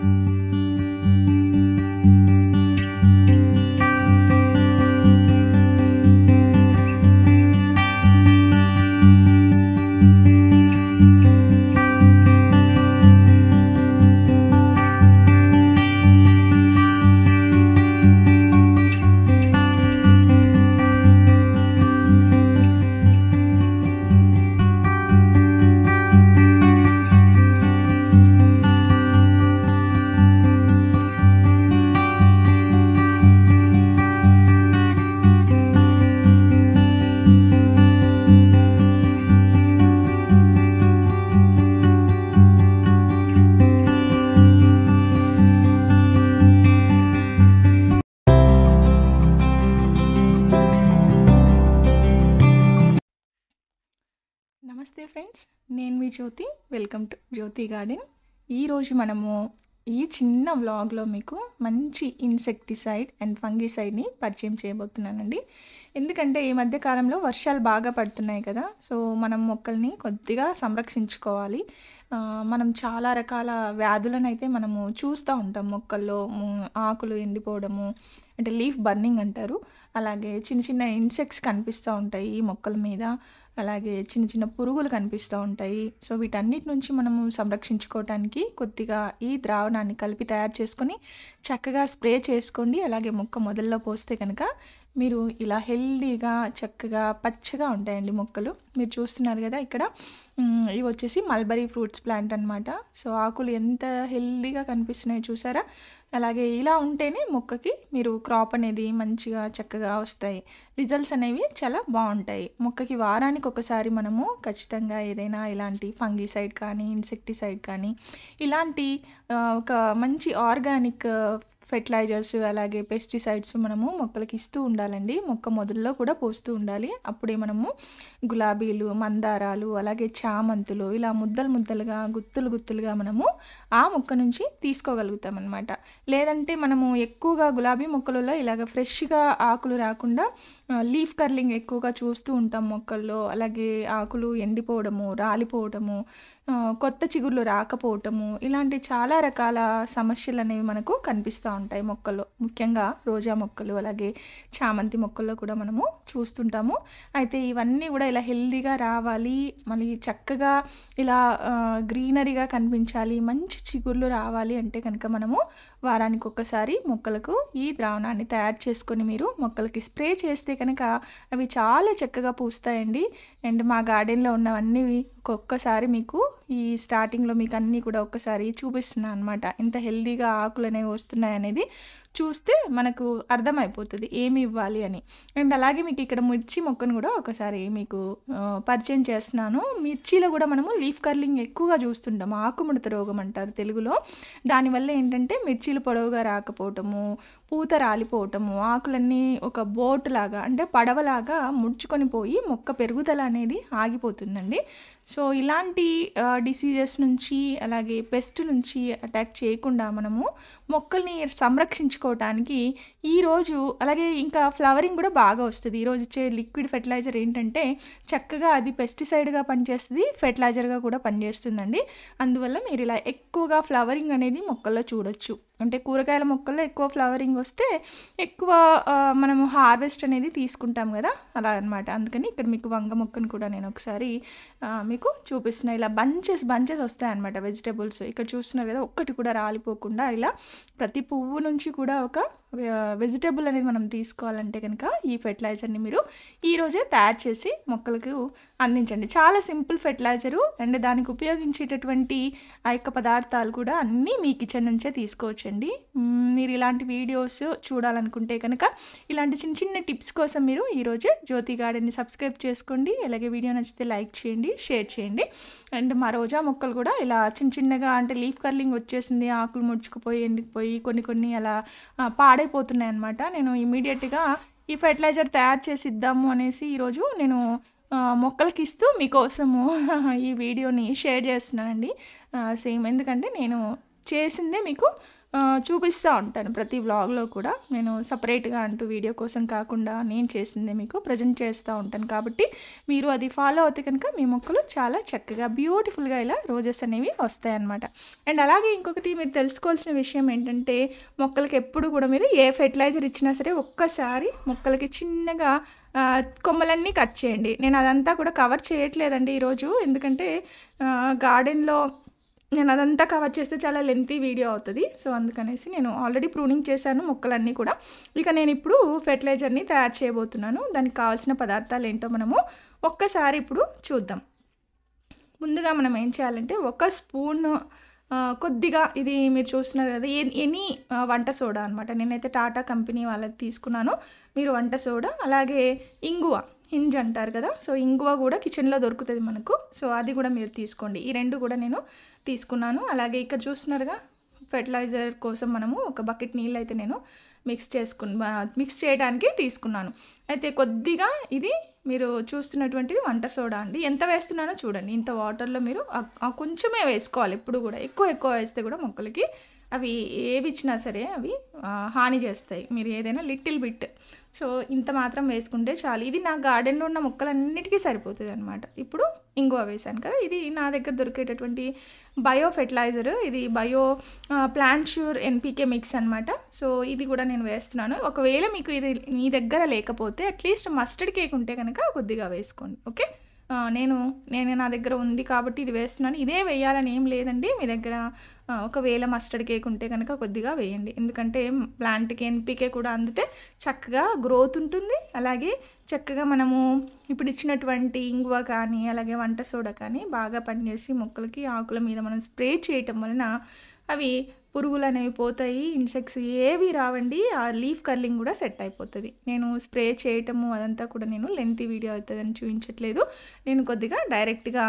Thank you. Friends నేను మీ Jyothi welcome to Jyothi garden ఈరోజు మనము ఈ చిన్న వ్లాగ్లో మీకు మంచి ఇన్సెక్టిసైడ్ అండ్ ఫంగిసైడ్ని పరిచయం చేయబోతున్నానండి ఎందుకంటే ఈ మధ్య కాలంలో వర్షాలు బాగా పడుతున్నాయి కదా సో మనం మొక్కల్ని కొద్దిగా సంరక్షించుకోవాలి మనం చాలా రకాల వ్యాధులను అయితే మనము చూస్తూ ఉంటాం మొక్కల్లో ఆకులు ఎండిపోవడము అంటే లీఫ్ బర్నింగ్ అంటారు అలాగే చిన్న చిన్న ఇన్సెక్ట్స్ కనిపిస్తూ ఉంటాయి మొక్కల మీద అలాగే చిన్న చిన్న పురుగులు కనిపిస్తూ ఉంటాయి సో వీటన్నిటి నుంచి మనము సంరక్షించుకోవటానికి కొద్దిగా ఈ ద్రావణాన్ని కలిపి తయారు చేసుకొని చక్కగా స్ప్రే చేసుకోండి అలాగే మొక్క మొదల్లో పోస్తే కనుక మీరు ఇలా హెల్దీగా చక్కగా పచ్చగా ఉంటాయండి మొక్కలు మీరు చూస్తున్నారు కదా ఇక్కడ ఇవి వచ్చేసి మల్బరీ ఫ్రూట్స్ ప్లాంట్ అనమాట సో ఆకులు ఎంత హెల్దీగా కనిపిస్తున్నాయో చూసారా అలాగే ఇలా ఉంటేనే మొక్కకి మీరు క్రాప్ అనేది మంచిగా చక్కగా వస్తాయి రిజల్ట్స్ అనేవి చాలా బాగుంటాయి మొక్కకి వారానికి ఒకసారి మనము ఖచ్చితంగా ఏదైనా ఇలాంటి ఫంగిసైడ్ కానీ ఇన్సెక్టిసైడ్ కానీ ఇలాంటి ఒక మంచి ఆర్గానిక్ ఫెర్టిలైజర్స్ అలాగే పెస్టిసైడ్స్ మనము మొక్కలకి ఇస్తూ ఉండాలండి మొక్క మొదల్లో కూడా పోస్తూ ఉండాలి అప్పుడే మనము గులాబీలు మందారాలు అలాగే చామంతులు ఇలా ముద్దలు ముద్దలుగా గుత్తులు గుత్తులుగా మనము ఆ మొక్క నుంచి తీసుకోగలుగుతాం అనమాట లేదంటే మనము ఎక్కువగా గులాబీ మొక్కలలో ఇలాగ ఫ్రెష్గా ఆకులు రాకుండా లీఫ్ కర్లింగ్ ఎక్కువగా చూస్తూ ఉంటాం మొక్కల్లో అలాగే ఆకులు ఎండిపోవడము రాలిపోవడము కొత్త చిగుళ్ళు రాకపోవటము ఇలాంటి చాలా రకాల సమస్యలు అనేవి మనకు కనిపిస్తూ ఉంటాయి మొక్కల్లో ముఖ్యంగా రోజా మొక్కలు అలాగే చామంతి మొక్కల్లో కూడా మనము చూస్తుంటాము అయితే ఇవన్నీ కూడా ఇలా హెల్దీగా రావాలి మళ్ళీ చక్కగా ఇలా గ్రీనరీగా కనిపించాలి మంచి చిగుళ్ళు రావాలి అంటే కనుక మనము వారానికి ఒక్కసారి మొక్కలకు ఈ ద్రావణాన్ని తయారు చేసుకొని మీరు మొక్కలకి స్ప్రే చేస్తే కనుక అవి చాలా చక్కగా పూస్తాయండి అండ్ మా గార్డెన్లో ఉన్నవన్నీ ఒక్కొక్కసారి మీకు ఈ స్టార్టింగ్లో మీకు అన్నీ కూడా ఒక్కసారి చూపిస్తున్నాను అనమాట ఎంత హెల్దీగా ఆకులు అనేవి వస్తున్నాయి అనేది చూస్తే మనకు అర్థమైపోతుంది ఏమి ఇవ్వాలి అని అండ్ అలాగే మీకు ఇక్కడ మిర్చి మొక్కను కూడా ఒకసారి మీకు పరిచయం చేస్తున్నాను మిర్చిలో కూడా మనము లీఫ్ కర్లింగ్ ఎక్కువగా చూస్తుంటాము ఆకుముడత రోగం అంటారు తెలుగులో దానివల్ల ఏంటంటే మిర్చీలు పొడవుగా రాకపోవటము పూత రాలిపోవటము ఆకులన్నీ ఒక బోట్ లాగా అంటే పడవలాగా ముడుచుకొని పోయి మొక్క పెరుగుదల అనేది ఆగిపోతుందండి సో ఇలాంటి డిసీజెస్ నుంచి అలాగే పెస్ట్ నుంచి అటాక్ చేయకుండా మనము మొక్కల్ని సంరక్షించుకోవటానికి ఈరోజు అలాగే ఇంకా ఫ్లవరింగ్ కూడా బాగా వస్తుంది ఈరోజు ఇచ్చే లిక్విడ్ ఫెర్టిలైజర్ ఏంటంటే చక్కగా అది పెస్టిసైడ్గా పనిచేస్తుంది ఫెర్టిలైజర్గా కూడా పనిచేస్తుందండి అందువల్ల మీరు ఇలా ఎక్కువగా ఫ్లవరింగ్ అనేది మొక్కల్లో చూడొచ్చు అంటే కూరగాయల మొక్కల్లో ఎక్కువ ఫ్లవరింగ్ వస్తే ఎక్కువ మనము హార్వెస్ట్ అనేది తీసుకుంటాం కదా అలా అనమాట అందుకని ఇక్కడ మీకు వంగ మొక్కను కూడా నేను ఒకసారి మీకు చూపిస్తున్నాను ఇలా బంచెస్ బంచెస్ వస్తాయి అనమాట వెజిటేబుల్స్ ఇక్కడ చూస్తున్నారు కదా ఒక్కటి కూడా రాలిపోకుండా ఇలా ప్రతి పువ్వు నుంచి కూడా ఒక వెజిటేబుల్ అనేది మనం తీసుకోవాలంటే కనుక ఈ ఫెర్టిలైజర్ని మీరు ఈరోజే తయారు చేసి మొక్కలకు అందించండి చాలా సింపుల్ ఫెర్టిలైజరు అండ్ దానికి ఉపయోగించేటటువంటి ఆ యొక్క పదార్థాలు కూడా అన్నీ మీ కిచెన్ నుంచే తీసుకోవచ్చండి మీరు ఇలాంటి వీడియోస్ చూడాలనుకుంటే కనుక ఇలాంటి చిన్న చిన్న టిప్స్ కోసం మీరు ఈరోజే జ్యోతి గార్డెన్ని సబ్స్క్రైబ్ చేసుకోండి అలాగే వీడియో నచ్చితే లైక్ చేయండి షేర్ చేయండి అండ్ మా రోజా మొక్కలు కూడా ఇలా చిన్న చిన్నగా అంటే లీఫ్ కర్లింగ్ వచ్చేసింది ఆకులు ముడుచుకుపోయి ఎండిపోయి కొన్ని కొన్ని అలా పాడ పాడైపోతున్నాయి అనమాట నేను ఇమీడియట్గా ఈ ఫెర్టిలైజర్ తయారు చేసి ఇద్దాము అనేసి ఈరోజు నేను మొక్కలకి ఇస్తూ మీకోసము ఈ వీడియోని షేర్ చేస్తున్నానండి సేమ్ ఎందుకంటే నేను చేసిందే మీకు చూపిస్తూ ఉంటాను ప్రతి వ్లాగ్లో కూడా నేను సపరేట్గా అంటూ వీడియో కోసం కాకుండా నేను చేసిందే మీకు ప్రజెంట్ చేస్తూ ఉంటాను కాబట్టి మీరు అది ఫాలో అవుతే కనుక మీ మొక్కలు చాలా చక్కగా బ్యూటిఫుల్గా ఇలా రోజెస్ అనేవి వస్తాయన్నమాట అండ్ అలాగే ఇంకొకటి మీరు తెలుసుకోవాల్సిన విషయం ఏంటంటే మొక్కలకి ఎప్పుడు కూడా మీరు ఏ ఫెర్టిలైజర్ ఇచ్చినా సరే ఒక్కసారి మొక్కలకి చిన్నగా కొమ్మలన్నీ కట్ చేయండి నేను అదంతా కూడా కవర్ చేయట్లేదండి ఈరోజు ఎందుకంటే గార్డెన్లో నేను అదంతా కవర్ చేస్తే చాలా లెంతీ వీడియో అవుతుంది సో అందుకనేసి నేను ఆల్రెడీ ప్రూనింగ్ చేశాను మొక్కలన్నీ కూడా ఇక నేను ఇప్పుడు ఫెర్టిలైజర్ని తయారు చేయబోతున్నాను దానికి కావాల్సిన పదార్థాలు ఏంటో మనము ఒక్కసారి ఇప్పుడు చూద్దాం ముందుగా మనం ఏం చేయాలంటే ఒక స్పూన్ కొద్దిగా ఇది మీరు చూస్తున్నారు కదా ఎనీ వంట సోడా అనమాట నేనైతే టాటా కంపెనీ వాళ్ళది తీసుకున్నాను మీరు వంట సోడా అలాగే ఇంగువ ఇంజ్ అంటారు కదా సో ఇంగువ కూడా కిచెన్లో దొరుకుతుంది మనకు సో అది కూడా మీరు తీసుకోండి ఈ రెండు కూడా నేను తీసుకున్నాను అలాగే ఇక్కడ చూస్తున్నారుగా ఫెర్టిలైజర్ కోసం మనము ఒక బకెట్ నీళ్ళు అయితే నేను మిక్స్ చేసుకు మిక్స్ చేయడానికి తీసుకున్నాను అయితే కొద్దిగా ఇది మీరు చూస్తున్నటువంటిది వంట సోడా అండి ఎంత వేస్తున్నానో చూడండి ఇంత వాటర్లో మీరు కొంచెమే వేసుకోవాలి ఎప్పుడు కూడా ఎక్కువ ఎక్కువ వేస్తే కూడా మొక్కలకి అవి ఏవి ఇచ్చినా సరే అవి హాని చేస్తాయి మీరు ఏదైనా లిటిల్ బిట్ సో ఇంత మాత్రం వేసుకుంటే చాలు ఇది నా గార్డెన్లో ఉన్న మొక్కలన్నిటికీ సరిపోతుంది అనమాట ఇప్పుడు ఇంగువ వేశాను కదా ఇది నా దగ్గర దొరికేటటువంటి బయో ఫెర్టిలైజర్ ఇది bio plant sure NPK mix అనమాట సో ఇది కూడా నేను వేస్తున్నాను ఒకవేళ మీకు ఇది మీ దగ్గర లేకపోతే అట్లీస్ట్ మస్టర్డ్ కేక్ ఉంటే కనుక కొద్దిగా వేసుకోండి ఓకే నేను నేను నా దగ్గర ఉంది కాబట్టి ఇది వేస్తున్నాను ఇదే వేయాలని ఏం లేదండి మీ దగ్గర ఒకవేళ మస్టర్డ్ కేక్ ఉంటే కనుక కొద్దిగా వేయండి ఎందుకంటే ప్లాంట్కి ఎన్పికే కూడా అందితే చక్కగా గ్రోత్ ఉంటుంది అలాగే చక్కగా మనము ఇప్పుడు ఇచ్చినటువంటి ఇంగువ కానీ అలాగే వంట సోడా కానీ బాగా పనిచేసి మొక్కలకి ఆకుల మీద మనం స్ప్రే చేయటం వలన అవి పురుగులు అనేవి పోతాయి ఇన్సెక్ట్స్ ఏవి రావండి ఆ లీఫ్ కర్లింగ్ కూడా సెట్ అయిపోతుంది నేను స్ప్రే చేయటము అదంతా కూడా నేను లెంతీ వీడియో అవుతుందని చూపించట్లేదు నేను కొద్దిగా డైరెక్ట్గా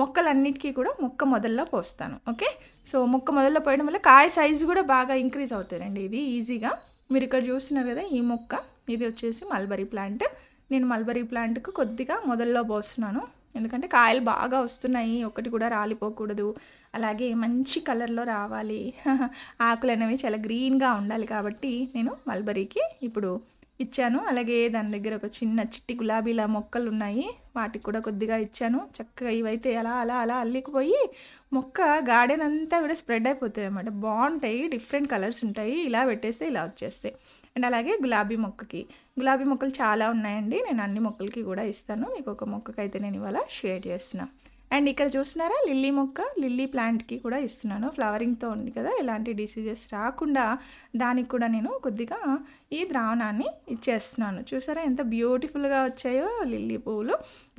మొక్కలన్నిటికీ కూడా మొక్క మొదల్లో పోస్తాను ఓకే సో మొక్క మొదల్లో పోయడం వల్ల కాయ సైజు కూడా బాగా ఇంక్రీజ్ అవుతుందండి ఇది ఈజీగా మీరు ఇక్కడ చూస్తున్నారు కదా ఈ మొక్క ఇది వచ్చేసి మల్బరీ ప్లాంట్ నేను మల్బరీ ప్లాంట్కు కొద్దిగా మొదల్లో పోస్తున్నాను ఎందుకంటే కాయలు బాగా వస్తున్నాయి ఒకటి కూడా రాలిపోకూడదు అలాగే మంచి కలర్లో రావాలి ఆకులు అనేవి చాలా గ్రీన్గా ఉండాలి కాబట్టి నేను మల్బరీకి ఇప్పుడు ఇచ్చాను అలాగే దాని దగ్గర ఒక చిన్న చిట్టి గులాబీల మొక్కలు ఉన్నాయి వాటికి కూడా కొద్దిగా ఇచ్చాను చక్కగా ఇవైతే అలా అలా అలా అల్లికిపోయి మొక్క గార్డెన్ అంతా కూడా స్ప్రెడ్ అయిపోతుంది అనమాట బాగుంటాయి డిఫరెంట్ కలర్స్ ఉంటాయి ఇలా పెట్టేస్తే ఇలా వచ్చేస్తాయి అండ్ అలాగే గులాబీ మొక్కకి గులాబీ మొక్కలు చాలా ఉన్నాయండి నేను అన్ని మొక్కలకి కూడా ఇస్తాను మీకు ఒక మొక్కకైతే నేను ఇవాళ షేర్ చేస్తున్నాను అండ్ ఇక్కడ చూస్తున్నారా లిల్లీ మొక్క లిల్లీ ప్లాంట్కి కూడా ఇస్తున్నాను ఫ్లవరింగ్తో ఉంది కదా ఎలాంటి డిసీజెస్ రాకుండా దానికి కూడా నేను కొద్దిగా ఈ ద్రావణాన్ని ఇచ్చేస్తున్నాను చూసారా ఎంత బ్యూటిఫుల్గా వచ్చాయో లిల్లీ పువ్వులు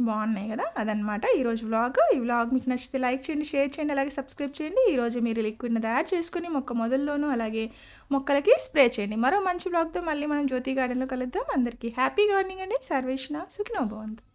బాగున్నాయి కదా అదనమాట ఈరోజు వ్లాగ్ ఈ వ్లాగ్ మీకు నచ్చితే లైక్ చేయండి షేర్ చేయండి అలాగే సబ్స్క్రైబ్ చేయండి ఈరోజు మీరు లిక్విడ్ని తయారు చేసుకుని మొక్క మొదల్లోనూ అలాగే మొక్కలకి స్ప్రే చేయండి మరో మంచి బ్లాగ్తో మళ్ళీ మనం జ్యోతి గార్డెన్లో కలుద్దాం అందరికీ హ్యాపీ గార్డెనింగ్ అండి సర్వేషణ సుఖినోభవంతు